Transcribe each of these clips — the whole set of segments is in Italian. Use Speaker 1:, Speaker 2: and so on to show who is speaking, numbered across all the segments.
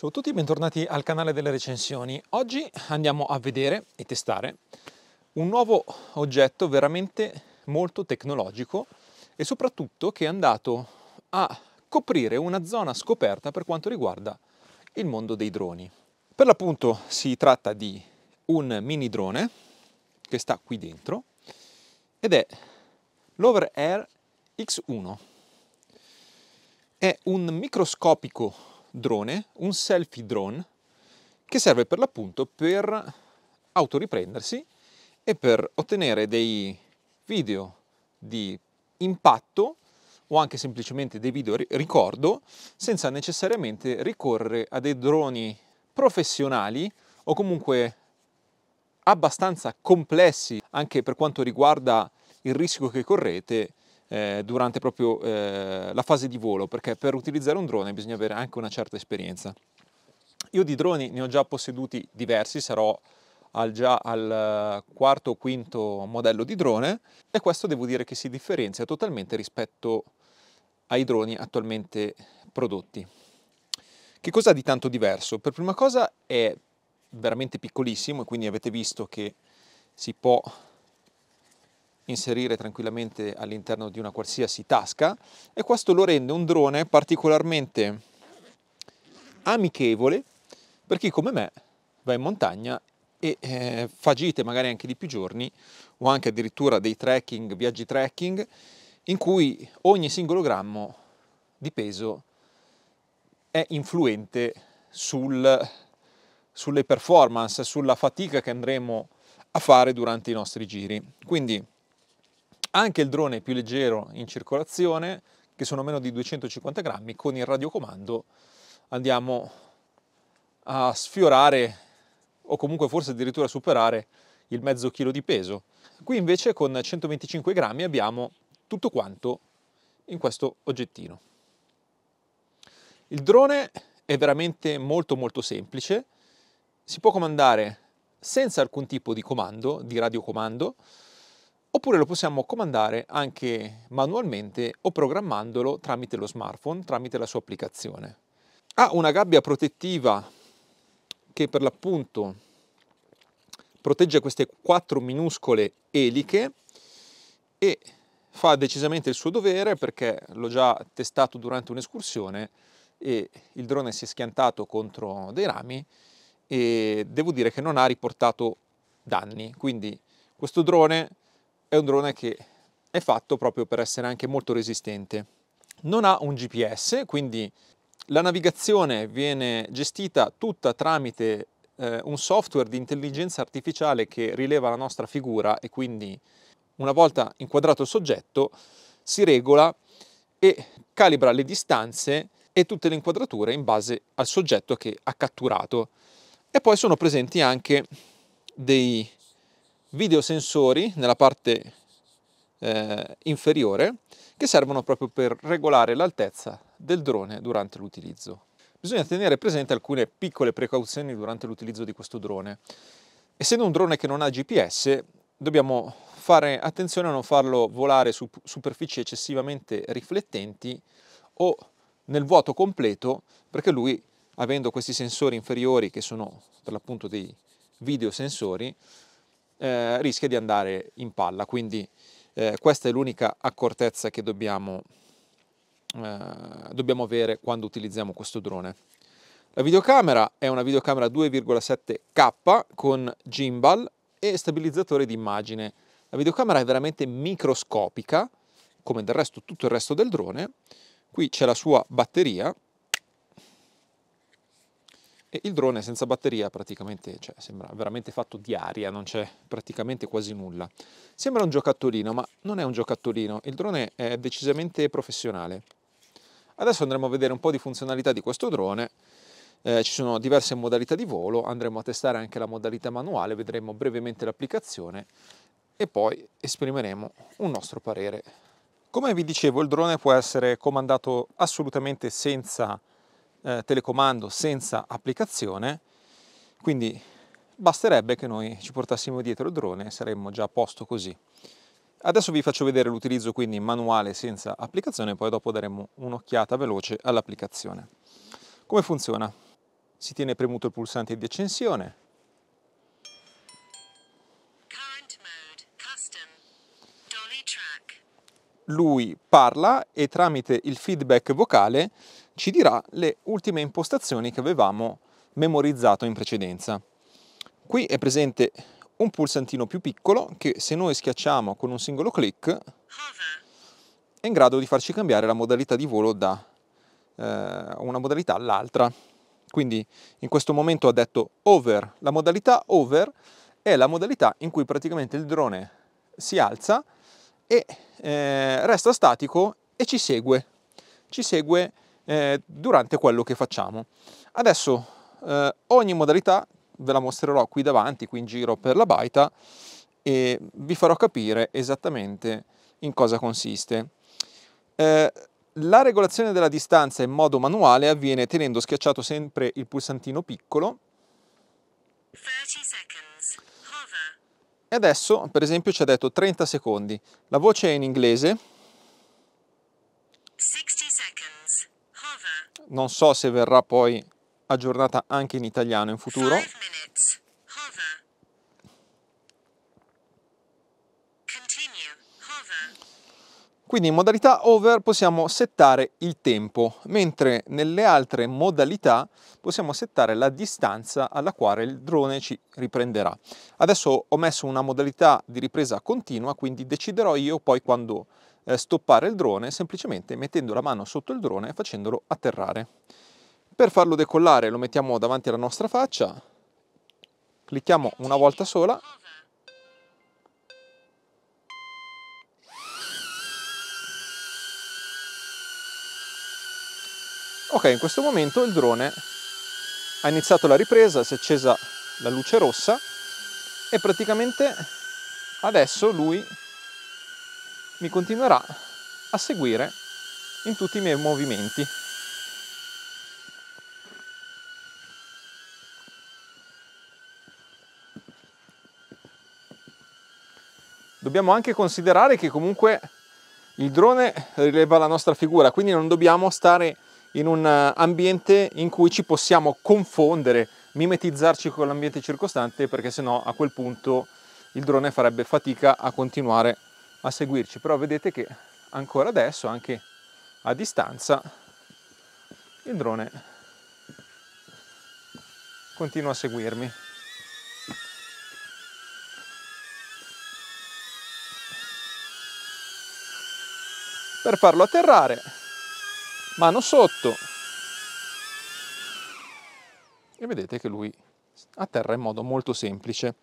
Speaker 1: Ciao a tutti e bentornati al canale delle recensioni. Oggi andiamo a vedere e testare un nuovo oggetto veramente molto tecnologico e soprattutto che è andato a coprire una zona scoperta per quanto riguarda il mondo dei droni. Per l'appunto si tratta di un mini drone che sta qui dentro ed è l'Over Air X1. È un microscopico drone, un selfie drone, che serve per l'appunto per autoriprendersi e per ottenere dei video di impatto o anche semplicemente dei video ricordo senza necessariamente ricorrere a dei droni professionali o comunque abbastanza complessi anche per quanto riguarda il rischio che correte eh, durante proprio eh, la fase di volo, perché per utilizzare un drone bisogna avere anche una certa esperienza. Io di droni ne ho già posseduti diversi, sarò al già al eh, quarto o quinto modello di drone e questo devo dire che si differenzia totalmente rispetto ai droni attualmente prodotti. Che cosa ha di tanto diverso? Per prima cosa è veramente piccolissimo e quindi avete visto che si può inserire tranquillamente all'interno di una qualsiasi tasca e questo lo rende un drone particolarmente amichevole per chi come me va in montagna e eh, fa gite magari anche di più giorni o anche addirittura dei trekking, viaggi trekking in cui ogni singolo grammo di peso è influente sul, sulle performance, sulla fatica che andremo a fare durante i nostri giri. Quindi anche il drone più leggero in circolazione, che sono meno di 250 grammi, con il radiocomando andiamo a sfiorare o comunque forse addirittura superare il mezzo chilo di peso. Qui invece con 125 grammi abbiamo tutto quanto in questo oggettino. Il drone è veramente molto molto semplice, si può comandare senza alcun tipo di comando, di radiocomando, oppure lo possiamo comandare anche manualmente o programmandolo tramite lo smartphone, tramite la sua applicazione. Ha una gabbia protettiva che per l'appunto protegge queste quattro minuscole eliche e fa decisamente il suo dovere perché l'ho già testato durante un'escursione e il drone si è schiantato contro dei rami e devo dire che non ha riportato danni, quindi questo drone è un drone che è fatto proprio per essere anche molto resistente. Non ha un GPS, quindi la navigazione viene gestita tutta tramite eh, un software di intelligenza artificiale che rileva la nostra figura e quindi una volta inquadrato il soggetto si regola e calibra le distanze e tutte le inquadrature in base al soggetto che ha catturato. E poi sono presenti anche dei videosensori nella parte eh, inferiore che servono proprio per regolare l'altezza del drone durante l'utilizzo. Bisogna tenere presente alcune piccole precauzioni durante l'utilizzo di questo drone. Essendo un drone che non ha GPS, dobbiamo fare attenzione a non farlo volare su superfici eccessivamente riflettenti o nel vuoto completo, perché lui, avendo questi sensori inferiori che sono per l'appunto dei videosensori, eh, rischia di andare in palla. Quindi eh, questa è l'unica accortezza che dobbiamo, eh, dobbiamo avere quando utilizziamo questo drone. La videocamera è una videocamera 2,7K con gimbal e stabilizzatore di immagine. La videocamera è veramente microscopica, come del resto tutto il resto del drone. Qui c'è la sua batteria e il drone senza batteria praticamente cioè, sembra veramente fatto di aria, non c'è praticamente quasi nulla. Sembra un giocattolino, ma non è un giocattolino, il drone è decisamente professionale. Adesso andremo a vedere un po' di funzionalità di questo drone. Eh, ci sono diverse modalità di volo, andremo a testare anche la modalità manuale, vedremo brevemente l'applicazione e poi esprimeremo un nostro parere. Come vi dicevo, il drone può essere comandato assolutamente senza eh, telecomando senza applicazione, quindi basterebbe che noi ci portassimo dietro il drone e saremmo già a posto così. Adesso vi faccio vedere l'utilizzo quindi manuale senza applicazione, poi dopo daremo un'occhiata veloce all'applicazione. Come funziona? Si tiene premuto il pulsante di accensione. Lui parla e tramite il feedback vocale ci dirà le ultime impostazioni che avevamo memorizzato in precedenza. Qui è presente un pulsantino più piccolo che se noi schiacciamo con un singolo clic è in grado di farci cambiare la modalità di volo da eh, una modalità all'altra. Quindi in questo momento ha detto over. La modalità over è la modalità in cui praticamente il drone si alza e eh, resta statico e ci segue. Ci segue eh, durante quello che facciamo. Adesso eh, ogni modalità ve la mostrerò qui davanti, qui in giro per la baita e vi farò capire esattamente in cosa consiste. Eh, la regolazione della distanza in modo manuale avviene tenendo schiacciato sempre il pulsantino piccolo. E adesso, per esempio, ci ha detto 30 secondi. La voce è in inglese, non so se verrà poi aggiornata anche in italiano in futuro. Quindi in modalità over possiamo settare il tempo, mentre nelle altre modalità possiamo settare la distanza alla quale il drone ci riprenderà. Adesso ho messo una modalità di ripresa continua, quindi deciderò io poi quando eh, stoppare il drone semplicemente mettendo la mano sotto il drone e facendolo atterrare. Per farlo decollare lo mettiamo davanti alla nostra faccia, clicchiamo una volta sola Ok, in questo momento il drone ha iniziato la ripresa, si è accesa la luce rossa e praticamente adesso lui mi continuerà a seguire in tutti i miei movimenti. Dobbiamo anche considerare che comunque il drone rileva la nostra figura, quindi non dobbiamo stare in un eh, ambiente in cui ci possiamo confondere, mimetizzarci con l'ambiente circostante, perché sennò a quel punto il drone farebbe fatica a continuare a seguirci, però vedete che ancora adesso, anche a distanza, il drone continua a seguirmi. Per farlo atterrare, mano sotto, e vedete che lui atterra in modo molto semplice.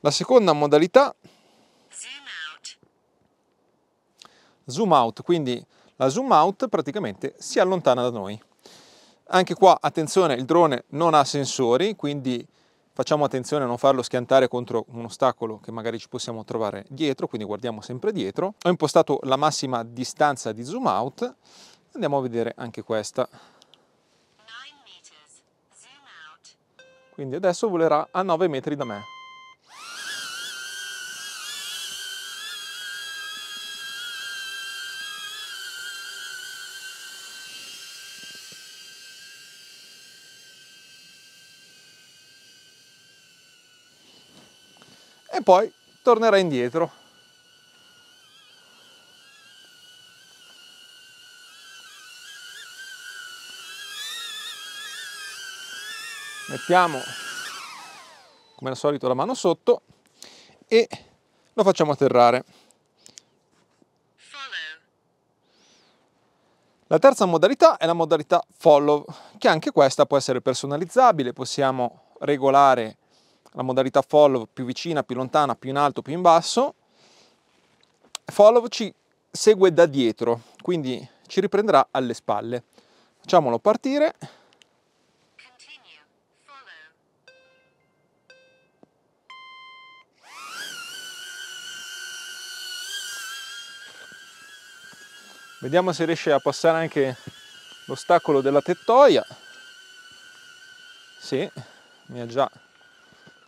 Speaker 1: La seconda modalità zoom out, quindi la zoom out praticamente si allontana da noi. Anche qua attenzione, il drone non ha sensori, quindi facciamo attenzione a non farlo schiantare contro un ostacolo che magari ci possiamo trovare dietro, quindi guardiamo sempre dietro. Ho impostato la massima distanza di zoom out, andiamo a vedere anche questa. Quindi adesso volerà a 9 metri da me. poi tornerà indietro. Mettiamo come al solito la mano sotto e lo facciamo atterrare. La terza modalità è la modalità follow, che anche questa può essere personalizzabile, possiamo regolare la modalità follow più vicina, più lontana, più in alto, più in basso. Follow ci segue da dietro, quindi ci riprenderà alle spalle. Facciamolo partire. Vediamo se riesce a passare anche l'ostacolo della tettoia. Sì, mi ha già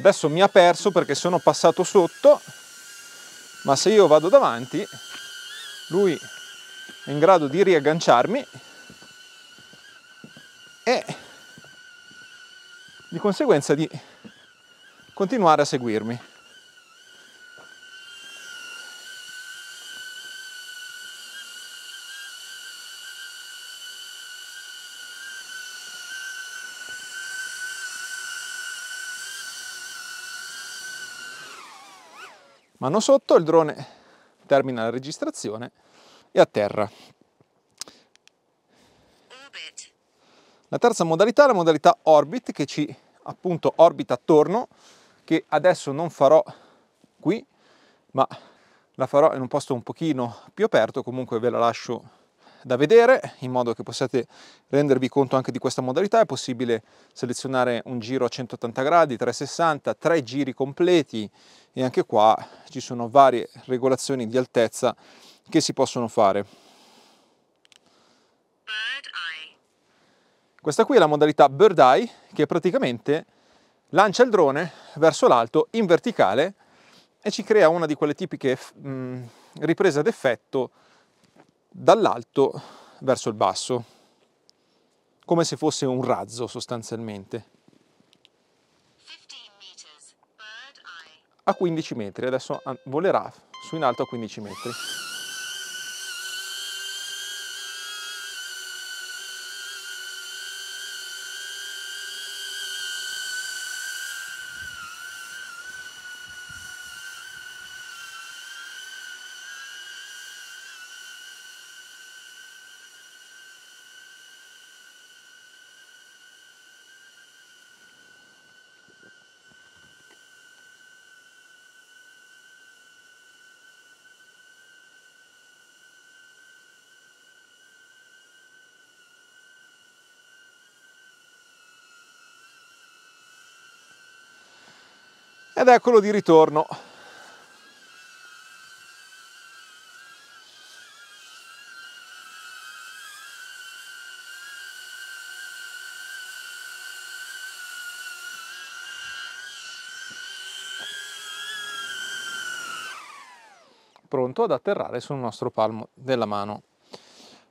Speaker 1: Adesso mi ha perso perché sono passato sotto, ma se io vado davanti, lui è in grado di riagganciarmi e di conseguenza di continuare a seguirmi. mano sotto, il drone termina la registrazione e atterra. La terza modalità è la modalità orbit che ci appunto orbita attorno, che adesso non farò qui, ma la farò in un posto un pochino più aperto, comunque ve la lascio da vedere in modo che possiate rendervi conto anche di questa modalità. È possibile selezionare un giro a 180 gradi, 360, tre giri completi e anche qua ci sono varie regolazioni di altezza che si possono fare. Questa qui è la modalità Bird Eye che praticamente lancia il drone verso l'alto in verticale e ci crea una di quelle tipiche mh, mm, riprese ad effetto dall'alto verso il basso, come se fosse un razzo sostanzialmente. A 15 metri, adesso volerà su in alto a 15 metri. ed eccolo di ritorno. pronto ad atterrare sul nostro palmo della mano.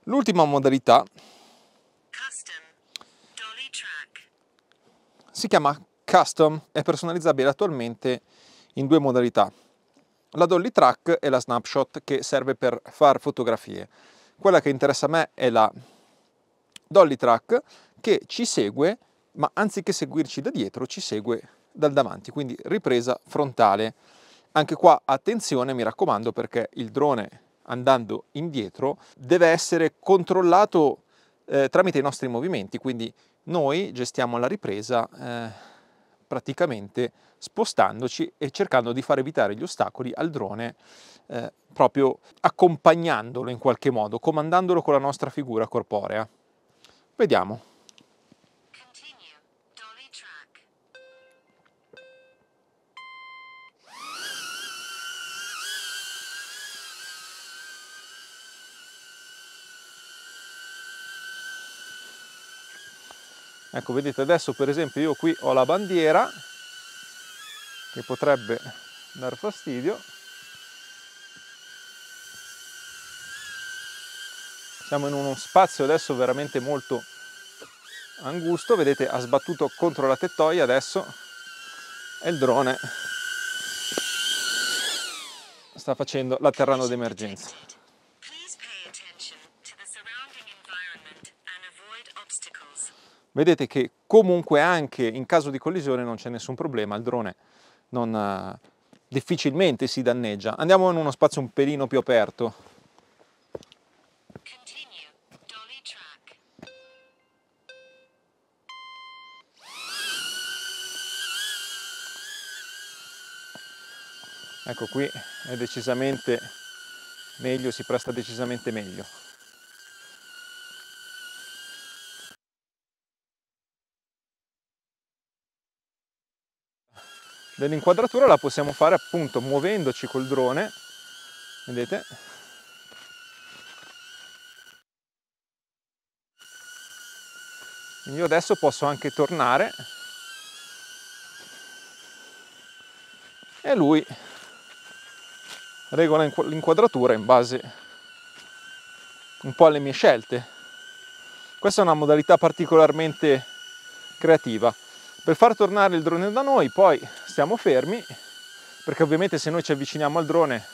Speaker 1: L'ultima modalità si chiama Custom è personalizzabile attualmente in due modalità, la Dolly Track e la Snapshot che serve per fare fotografie. Quella che interessa a me è la Dolly Track che ci segue, ma anziché seguirci da dietro, ci segue dal davanti, quindi ripresa frontale. Anche qua attenzione, mi raccomando, perché il drone andando indietro deve essere controllato eh, tramite i nostri movimenti, quindi noi gestiamo la ripresa eh, praticamente spostandoci e cercando di far evitare gli ostacoli al drone eh, proprio accompagnandolo in qualche modo, comandandolo con la nostra figura corporea. Vediamo. Ecco, vedete adesso per esempio io qui ho la bandiera che potrebbe dar fastidio. Siamo in uno spazio adesso veramente molto angusto, vedete ha sbattuto contro la tettoia adesso e il drone sta facendo l'atterrano d'emergenza. vedete che comunque anche in caso di collisione non c'è nessun problema, il drone non, eh, difficilmente si danneggia. Andiamo in uno spazio un pelino più aperto. Ecco qui è decisamente meglio, si presta decisamente meglio. dell'inquadratura la possiamo fare appunto muovendoci col drone, vedete? io adesso posso anche tornare e lui regola l'inquadratura in base un po' alle mie scelte. Questa è una modalità particolarmente creativa. Per far tornare il drone da noi poi stiamo fermi perché ovviamente se noi ci avviciniamo al drone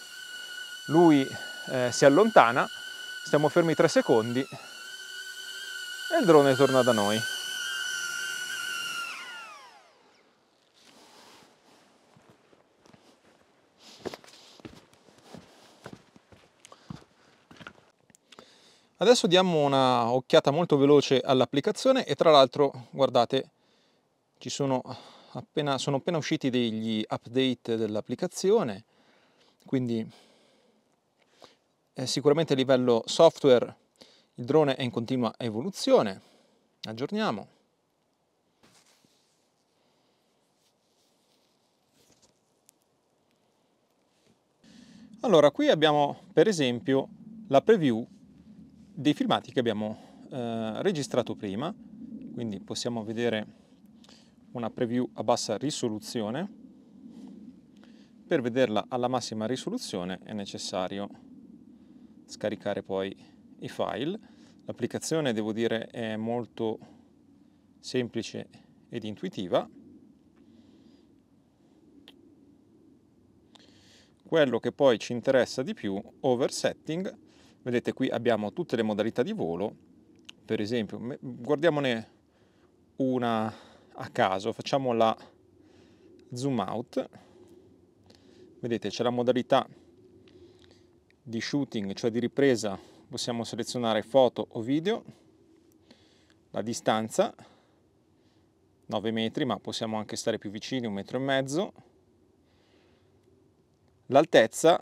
Speaker 1: lui eh, si allontana, stiamo fermi 3 secondi e il drone torna da noi. Adesso diamo una occhiata molto veloce all'applicazione e tra l'altro guardate ci sono appena, sono appena usciti degli update dell'applicazione, quindi eh, sicuramente a livello software il drone è in continua evoluzione, aggiorniamo. Allora, qui abbiamo per esempio la preview dei filmati che abbiamo eh, registrato prima, quindi possiamo vedere una preview a bassa risoluzione. Per vederla alla massima risoluzione è necessario scaricare poi i file. L'applicazione, devo dire, è molto semplice ed intuitiva. Quello che poi ci interessa di più, oversetting, vedete qui abbiamo tutte le modalità di volo, per esempio, guardiamone una a caso, facciamo la zoom out, vedete c'è la modalità di shooting, cioè di ripresa, possiamo selezionare foto o video, la distanza, 9 metri, ma possiamo anche stare più vicini, un metro e mezzo, l'altezza,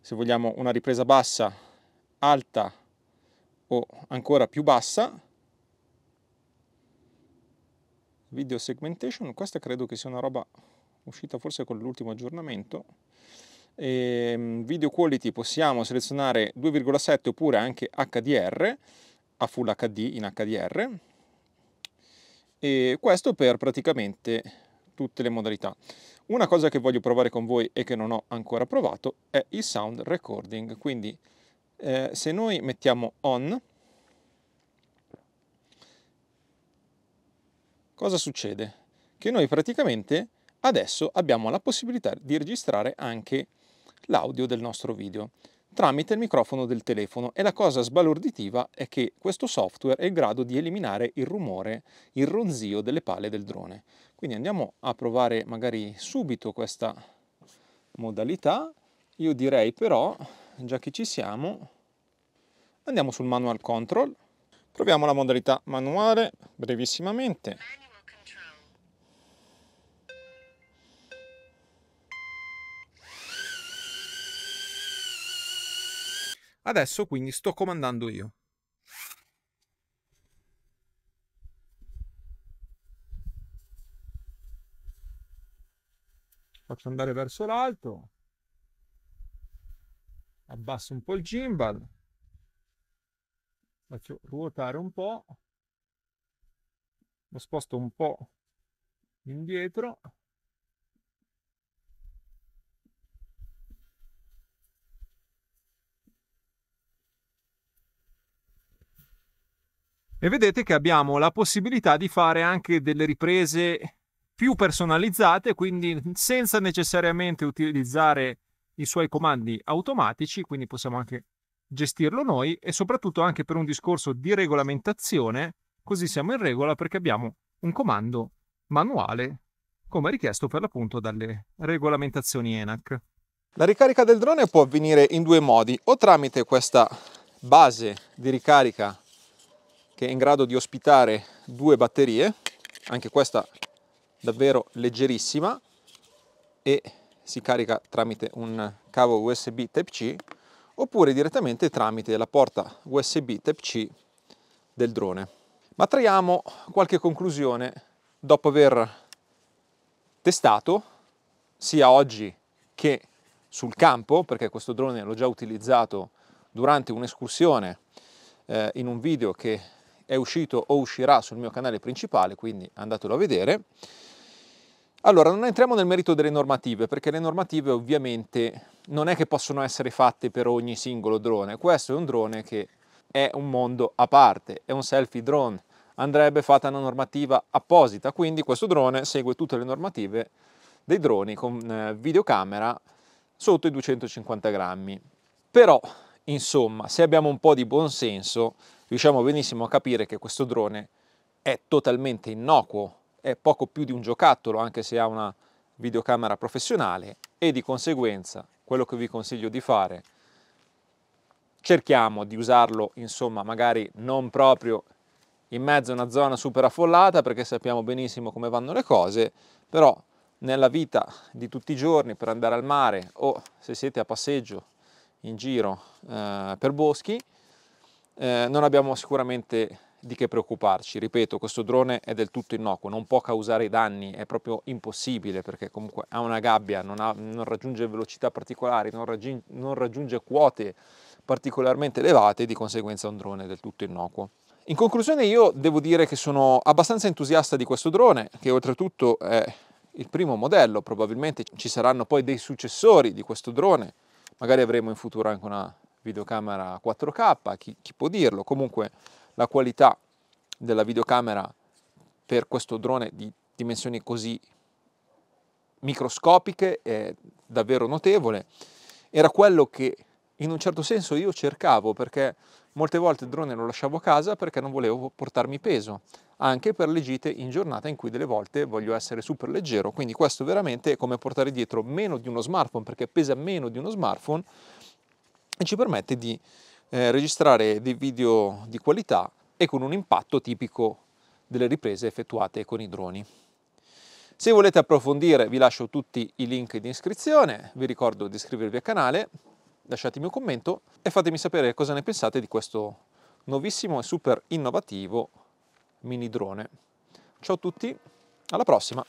Speaker 1: se vogliamo una ripresa bassa, alta o ancora più bassa, video segmentation, questa credo che sia una roba uscita forse con l'ultimo aggiornamento. E ehm, video quality possiamo selezionare 2,7 oppure anche HDR a full HD in HDR e questo per praticamente tutte le modalità. Una cosa che voglio provare con voi e che non ho ancora provato è il sound recording, quindi eh, se noi mettiamo on cosa succede? Che noi praticamente adesso abbiamo la possibilità di registrare anche l'audio del nostro video tramite il microfono del telefono e la cosa sbalorditiva è che questo software è in grado di eliminare il rumore, il ronzio delle pale del drone. Quindi andiamo a provare magari subito questa modalità. Io direi però, già che ci siamo, andiamo sul manual control. Proviamo la modalità manuale brevissimamente. Adesso quindi sto comandando io. Faccio andare verso l'alto. Abbasso un po' il gimbal. Faccio ruotare un po'. Lo sposto un po' indietro. e vedete che abbiamo la possibilità di fare anche delle riprese più personalizzate, quindi senza necessariamente utilizzare i suoi comandi automatici, quindi possiamo anche gestirlo noi e soprattutto anche per un discorso di regolamentazione, così siamo in regola perché abbiamo un comando manuale come richiesto per l'appunto dalle regolamentazioni ENAC. La ricarica del drone può avvenire in due modi, o tramite questa base di ricarica che è in grado di ospitare due batterie, anche questa davvero leggerissima e si carica tramite un cavo USB Type-C oppure direttamente tramite la porta USB Type-C del drone. Ma traiamo qualche conclusione dopo aver testato sia oggi che sul campo, perché questo drone l'ho già utilizzato durante un'escursione eh, in un video che è uscito o uscirà sul mio canale principale, quindi andatelo a vedere. Allora, non entriamo nel merito delle normative, perché le normative ovviamente non è che possono essere fatte per ogni singolo drone. Questo è un drone che è un mondo a parte, è un selfie drone. Andrebbe fatta una normativa apposita, quindi questo drone segue tutte le normative dei droni con eh, videocamera sotto i 250 grammi. Però, insomma, se abbiamo un po' di buonsenso, riusciamo benissimo a capire che questo drone è totalmente innocuo, è poco più di un giocattolo anche se ha una videocamera professionale e di conseguenza quello che vi consiglio di fare cerchiamo di usarlo insomma magari non proprio in mezzo a una zona super affollata perché sappiamo benissimo come vanno le cose però nella vita di tutti i giorni per andare al mare o se siete a passeggio in giro eh, per boschi eh, non abbiamo sicuramente di che preoccuparci. Ripeto, questo drone è del tutto innocuo, non può causare danni, è proprio impossibile perché comunque ha una gabbia, non, ha, non raggiunge velocità particolari, non, raggi- non raggiunge quote particolarmente elevate, di conseguenza è un drone del tutto innocuo. In conclusione io devo dire che sono abbastanza entusiasta di questo drone, che oltretutto è il primo modello, probabilmente ci saranno poi dei successori di questo drone, magari avremo in futuro anche una videocamera 4K, chi, chi può dirlo? Comunque la qualità della videocamera per questo drone di dimensioni così microscopiche è davvero notevole. Era quello che in un certo senso io cercavo perché molte volte il drone lo lasciavo a casa perché non volevo portarmi peso, anche per le gite in giornata in cui delle volte voglio essere super leggero, quindi questo veramente è come portare dietro meno di uno smartphone perché pesa meno di uno smartphone e ci permette di eh, registrare dei video di qualità e con un impatto tipico delle riprese effettuate con i droni. Se volete approfondire vi lascio tutti i link di iscrizione, vi ricordo di iscrivervi al canale, lasciatemi un commento e fatemi sapere cosa ne pensate di questo nuovissimo e super innovativo mini drone. Ciao a tutti, alla prossima!